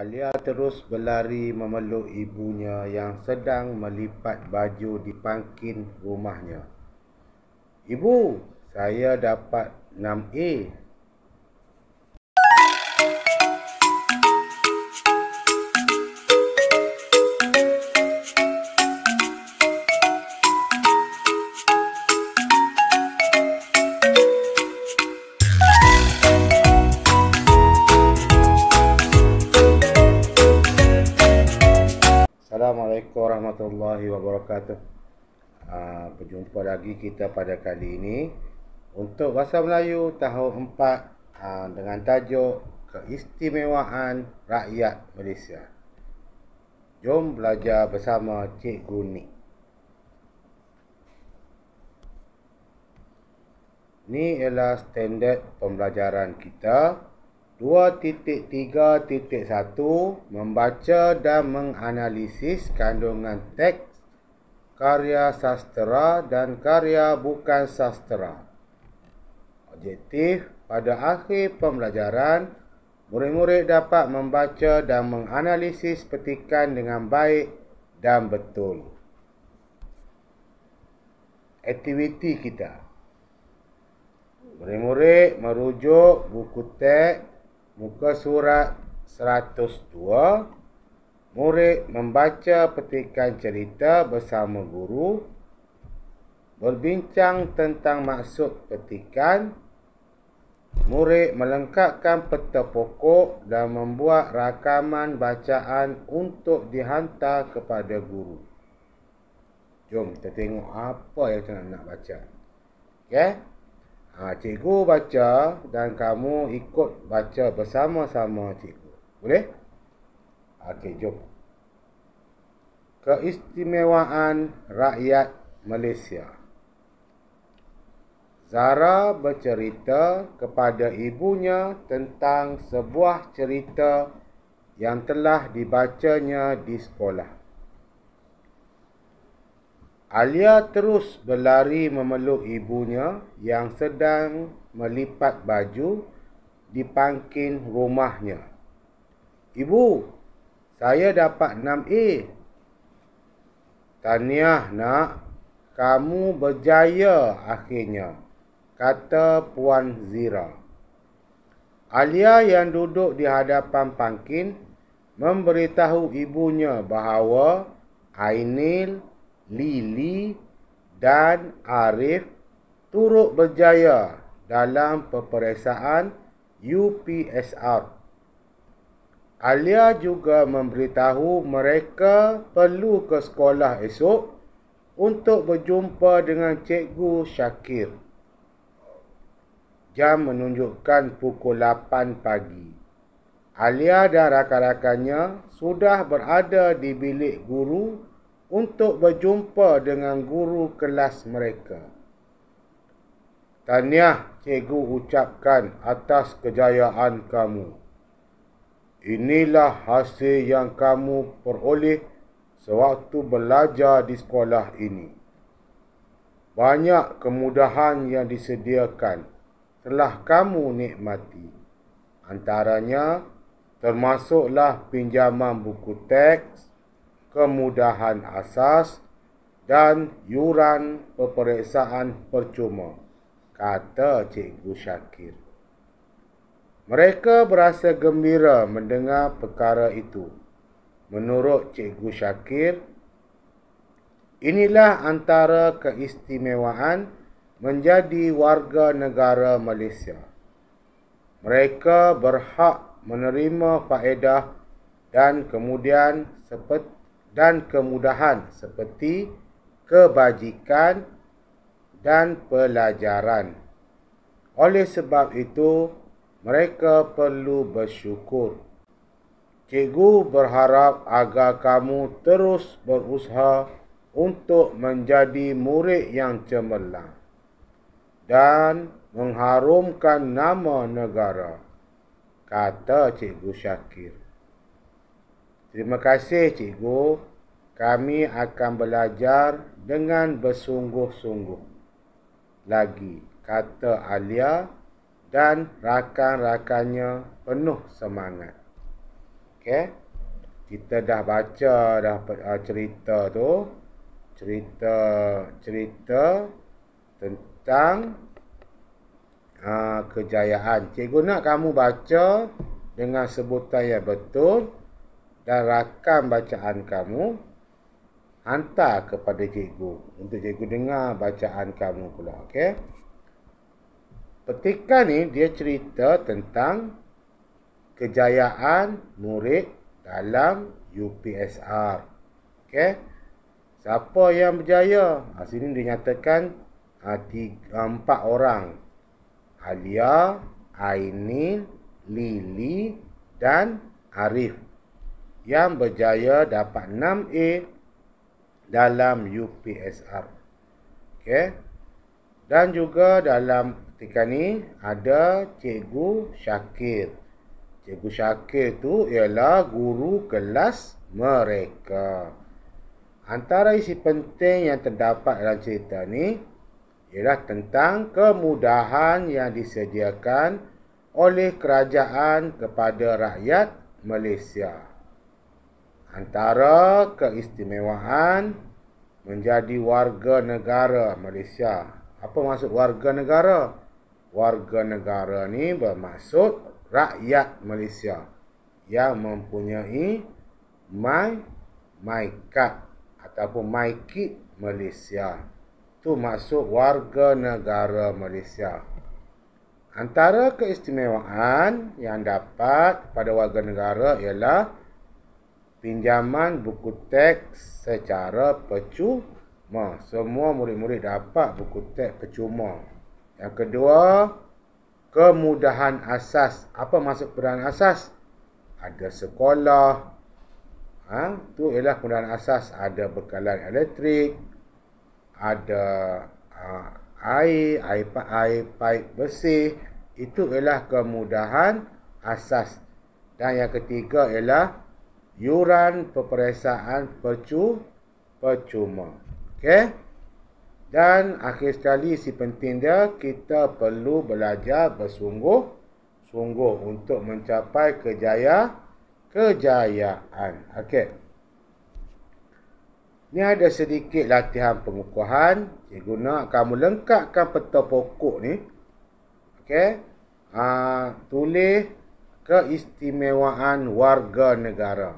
Alia terus berlari memeluk ibunya yang sedang melipat baju di pangkin rumahnya. Ibu, saya dapat 6A Assalamualaikum warahmatullahi wabarakatuh. Ha, berjumpa lagi kita pada kali ini untuk bahasa Melayu tahun 4 ha, ah, dengan tajuk keistimewaan rakyat Malaysia. Jom belajar bersama Cikgu Ni. Ni ialah standard pembelajaran kita. 2.3.1 membaca dan menganalisis kandungan teks karya sastra dan karya bukan sastra. Objektif pada akhir pembelajaran, murid-murid dapat membaca dan menganalisis petikan dengan baik dan betul. Aktiviti kita. Murid-murid merujuk buku teks Muka surat 102 Murid membaca petikan cerita bersama guru Berbincang tentang maksud petikan Murid melengkapkan peta pokok dan membuat rakaman bacaan untuk dihantar kepada guru. Jom kita tengok apa yang kita nak baca. Okay? Ha, cikgu baca dan kamu ikut baca bersama-sama cikgu. Boleh? Okey, jom. Keistimewaan rakyat Malaysia. Zara bercerita kepada ibunya tentang sebuah cerita yang telah dibacanya di sekolah. Alia terus berlari memeluk ibunya yang sedang melipat baju di pangkin rumahnya. Ibu, saya dapat 6A. Tahniah nak, kamu berjaya akhirnya, kata Puan Zira. Alia yang duduk di hadapan pangkin memberitahu ibunya bahawa Ainil Lili dan Arif turut berjaya dalam peperiksaan UPSR. Alia juga memberitahu mereka perlu ke sekolah esok untuk berjumpa dengan cikgu Syakir. Jam menunjukkan pukul 8 pagi. Alia dan rakan-rakannya sudah berada di bilik guru untuk berjumpa dengan guru kelas mereka. Tahniah cikgu ucapkan atas kejayaan kamu. Inilah hasil yang kamu peroleh sewaktu belajar di sekolah ini. Banyak kemudahan yang disediakan telah kamu nikmati. Antaranya termasuklah pinjaman buku teks, kemudahan asas dan yuran peperiksaan percuma, kata Cikgu Syakir. Mereka berasa gembira mendengar perkara itu. Menurut Cikgu Syakir, inilah antara keistimewaan menjadi warga negara Malaysia. Mereka berhak menerima faedah dan kemudian seperti dan kemudahan seperti kebajikan dan pelajaran. Oleh sebab itu, mereka perlu bersyukur. Cikgu berharap agar kamu terus berusaha untuk menjadi murid yang cemerlang dan mengharumkan nama negara, kata Cikgu Syakir. Terima kasih cikgu. Kami akan belajar dengan bersungguh-sungguh. Lagi, kata Alia dan rakan-rakannya penuh semangat. Okey. Kita dah baca dah uh, cerita tu. Cerita cerita tentang uh, kejayaan. Cikgu nak kamu baca dengan sebutan yang betul dan rakam bacaan kamu hantar kepada cikgu untuk cikgu dengar bacaan kamu pula okey petikan ni dia cerita tentang kejayaan murid dalam UPSR okey siapa yang berjaya ha, sini dinyatakan ha, tiga, ha, empat orang Alia Ainil Lili dan Arif yang berjaya dapat 6A dalam UPSR. Okey. Dan juga dalam ketika ni ada Cikgu Syakir. Cikgu Syakir tu ialah guru kelas mereka. Antara isi penting yang terdapat dalam cerita ni ialah tentang kemudahan yang disediakan oleh kerajaan kepada rakyat Malaysia antara keistimewaan menjadi warga negara Malaysia. Apa maksud warga negara? Warga negara ni bermaksud rakyat Malaysia yang mempunyai my my card ataupun my kit Malaysia. Tu maksud warga negara Malaysia. Antara keistimewaan yang dapat pada warga negara ialah pinjaman buku teks secara percuma. Semua murid-murid dapat buku teks percuma. Yang kedua, kemudahan asas. Apa maksud kemudahan asas? Ada sekolah. Ha? Itu ialah kemudahan asas. Ada bekalan elektrik. Ada ha, air, air, air, air paip bersih. Itu ialah kemudahan asas. Dan yang ketiga ialah yuran peperiksaan percu percuma. Okey. Dan akhir sekali si penting dia kita perlu belajar bersungguh sungguh untuk mencapai kejaya kejayaan. Okey. Ni ada sedikit latihan pengukuhan. Cikgu nak kamu lengkapkan peta pokok ni. Okey. Ah, tulis keistimewaan warga negara.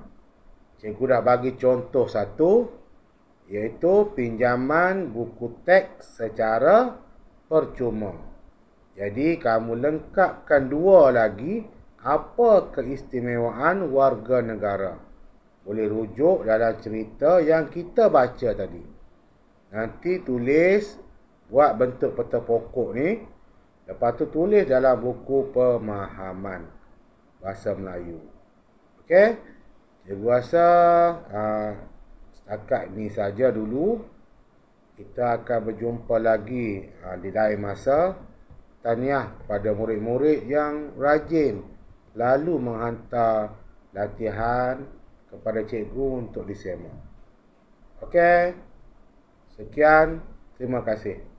Cikgu dah bagi contoh satu iaitu pinjaman buku teks secara percuma. Jadi kamu lengkapkan dua lagi apa keistimewaan warga negara. Boleh rujuk dalam cerita yang kita baca tadi. Nanti tulis buat bentuk peta pokok ni. Lepas tu tulis dalam buku pemahaman bahasa Melayu. Okey. Cikgu rasa uh, ha, setakat ni saja dulu. Kita akan berjumpa lagi uh, di lain masa. Tahniah kepada murid-murid yang rajin lalu menghantar latihan kepada cikgu untuk disemak. Okey. Sekian. Terima kasih.